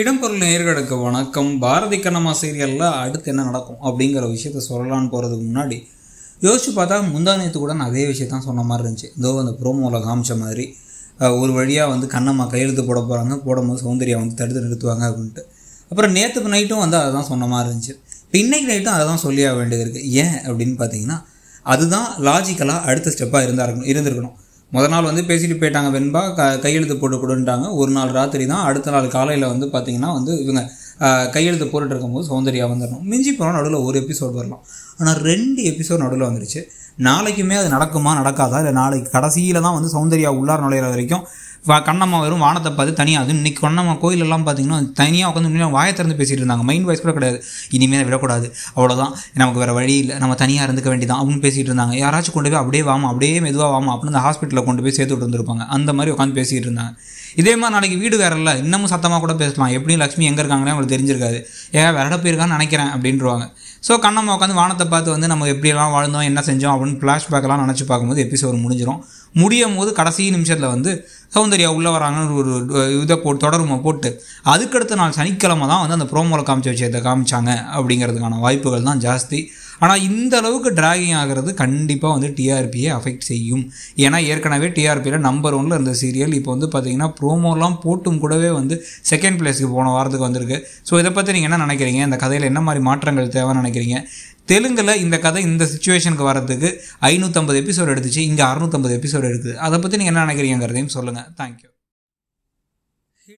இடம்பொருள் நேர்களுக்கு வணக்கம் பாரதி கண்ணம்மா சீரியலில் அடுத்து என்ன நடக்கும் அப்படிங்கிற விஷயத்த சொல்லலான்னு போகிறதுக்கு முன்னாடி யோசிச்சு பார்த்தா முந்தானியத்து கூட நான் அதே விஷயத்தான் சொன்ன மாதிரி இருந்துச்சு இதோ அந்த ப்ரோமோவில் காமிச்ச மாதிரி ஒரு வழியாக வந்து கண்ணம்மா கையெழுத்து போட போகிறாங்க போடும்போது சௌந்தர்யா வந்து தடுத்து நிறுத்துவாங்க அப்படின்ட்டு அப்புறம் நேற்று நைட்டும் வந்து அதை தான் சொன்ன மாதிரி இருந்துச்சு இப்போ இன்றைக்கு நைட்டும் அதை தான் சொல்லியாக வேண்டியது இருக்குது ஏன் அப்படின்னு பார்த்தீங்கன்னா அதுதான் லாஜிக்கலாக அடுத்த ஸ்டெப்பாக இருந்தா இருக்கணும் இருந்திருக்கணும் முத நாள் வந்து பேசிட்டு போயிட்டாங்க வெண்பா க கையெழுத்து போட்டு கொடுன்ட்டாங்க ஒரு நாள் ராத்திரி தான் அடுத்த நாள் காலையில் வந்து பார்த்திங்கன்னா வந்து இவங்க கையெழுத்து போட்டுட்டு இருக்கும்போது சௌந்தர்யா வந்துடணும் மிஞ்சி போனால் நடுவில் ஒரு எபிசோடு வரலாம் ஆனால் ரெண்டு எபிசோட் நடுவில் வந்துருச்சு நாளைக்குமே அது நடக்குமா நடக்காதா இல்லை நாளைக்கு கடைசியில் தான் வந்து சௌந்தர்யா உள்ளார் நுழையிற வரைக்கும் கண்ணம்மா வரும் வானத்தை பார்த்து தனியாக அது இன்றைக்கி கண்ணம்மா கோயிலெல்லாம் பார்த்தீங்கன்னா தனியாக உட்காந்து முன்னாடி வாயை திறந்து பேசிகிட்டு இருந்தாங்க மைண்ட் வாய்ஸ் கூட கிடையாது இனிமேல் விடக்கூடாது அவ்வளோதான் நமக்கு வேறு வழி இல்லை நம்ம தனியாக இருந்துக்க வேண்டியதான் அப்படின்னு பேசிகிட்டு இருந்தாங்க யாராச்சும் கொண்டு போய் அப்படியே வாமா அப்படியே மெதுவாக வாமா அப்படின்னு அந்த ஹாஸ்பிட்டலில் கொண்டு போய் சேர்த்து விட்டு வந்திருப்பாங்க அந்த மாதிரி உட்காந்து பேசிகிட்டு இருந்தாங்க இதே மாதிரி நாளைக்கு வீடு வேற இல்லை இன்னமும் சத்தமாக கூட பேசலாம் எப்படியும் லக்ஷ்மி எங்கே இருக்காங்கன்னு அவங்களுக்கு தெரிஞ்சிருக்காது ஏன் விரட போயிருக்கான்னு நினைக்கிறேன் அப்படின்றவாங்க ஸோ கண்ணம்மா உட்காந்து வானத்தை பார்த்து வந்து நம்ம எப்படியெல்லாம் வாழ்ந்தோம் என்ன செஞ்சோம் அப்படின்னு ஃப்ளாஷ்பேக்கெல்லாம் நினச்சி பார்க்கும்போது எபிசோடு முடிஞ்சிடும் முடியும் போது கடைசி நிமிஷத்தில் வந்து சௌந்தர்யா உள்ளே வராங்கன்னு ஒரு இதை போட்டு தொடருமா போட்டு அதுக்கடுத்த நாள் சனிக்கிழமை தான் வந்து அந்த ப்ரோமோவில் காமிச்ச விஷயத்தை காமிச்சாங்க அப்படிங்கிறதுக்கான வாய்ப்புகள் தான் ஜாஸ்தி ஆனால் இந்த அளவுக்கு ட்ராகிங் ஆகிறது கண்டிப்பாக வந்து டிஆர்பியை அஃபெக்ட் செய்யும் ஏன்னா ஏற்கனவே டிஆர்பியில் நம்பர் ஒன்னில் இருந்த சீரியல் இப்போ வந்து பார்த்தீங்கன்னா ப்ரோமோலாம் போட்டும் கூடவே வந்து செகண்ட் பிளேஸ்க்கு போன வாரத்துக்கு வந்திருக்கு ஸோ இதை பற்றி நீங்கள் என்ன நினைக்கிறீங்க இந்த கதையில் என்ன மாதிரி மாற்றங்கள் தேவைன்னு நினைக்கிறீங்க தெலுங்கில் இந்த கதை இந்த சுச்சுவேஷனுக்கு வரதுக்கு ஐநூற்றம்பது எபிசோடு எடுத்துச்சு இங்கே அறுநூற்றம்பது எபிசோடு எடுக்குது அதை பற்றி நீங்கள் என்ன நினைக்கிறீங்கிறதையும் சொல்லுங்கள் தேங்க்யூ